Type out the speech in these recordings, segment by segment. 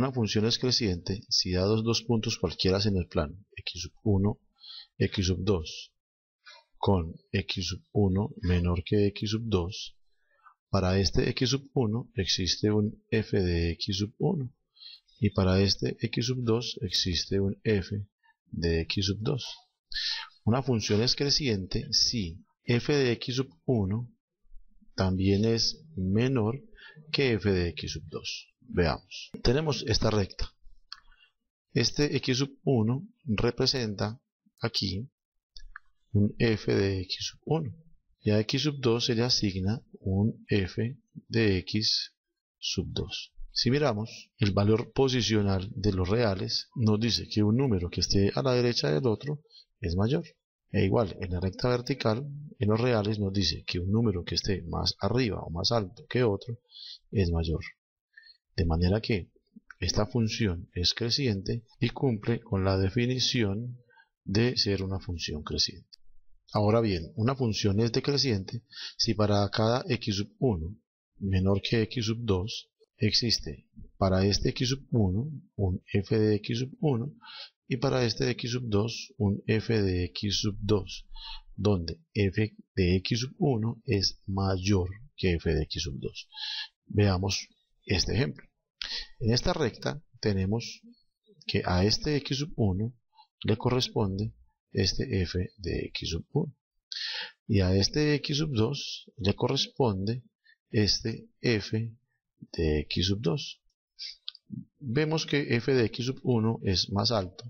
Una función es creciente si dados dos puntos cualquiera en el plano, x1, x2, con x1 menor que x2, para este x1 existe un f de x1 y para este x2 existe un f de x2. Una función es creciente si f de x1 también es menor que f de x2. Veamos. Tenemos esta recta. Este x1 sub representa aquí un f de x1. sub Y a x2 se le asigna un f de x sub 2. Si miramos, el valor posicional de los reales nos dice que un número que esté a la derecha del otro es mayor. E igual, en la recta vertical, en los reales nos dice que un número que esté más arriba o más alto que otro es mayor. De manera que esta función es creciente y cumple con la definición de ser una función creciente. Ahora bien, una función es decreciente si para cada x1 sub menor que x2 sub existe para este x1 sub un f de x1 sub y para este x2 sub un f de x2 sub donde f de x1 sub es mayor que f de x2. sub Veamos este ejemplo. En esta recta tenemos que a este x sub 1 le corresponde este f de x sub 1 y a este x sub 2 le corresponde este f de x sub 2 vemos que f de x sub 1 es más alto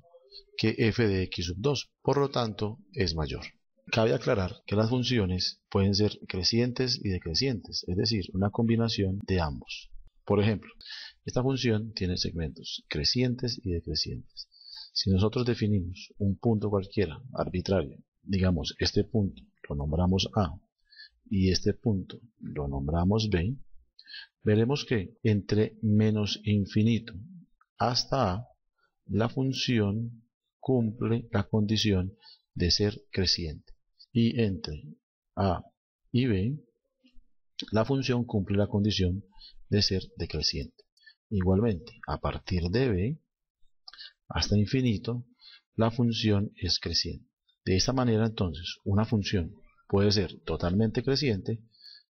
que f de x sub 2 por lo tanto es mayor cabe aclarar que las funciones pueden ser crecientes y decrecientes es decir una combinación de ambos por ejemplo, esta función tiene segmentos crecientes y decrecientes. Si nosotros definimos un punto cualquiera, arbitrario, digamos este punto lo nombramos A y este punto lo nombramos B, veremos que entre menos infinito hasta A, la función cumple la condición de ser creciente. Y entre A y B, la función cumple la condición de ser decreciente. Igualmente, a partir de b hasta infinito, la función es creciente. De esta manera, entonces, una función puede ser totalmente creciente,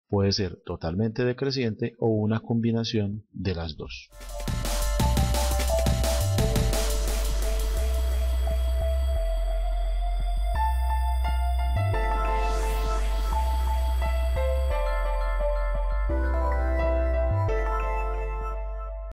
puede ser totalmente decreciente o una combinación de las dos.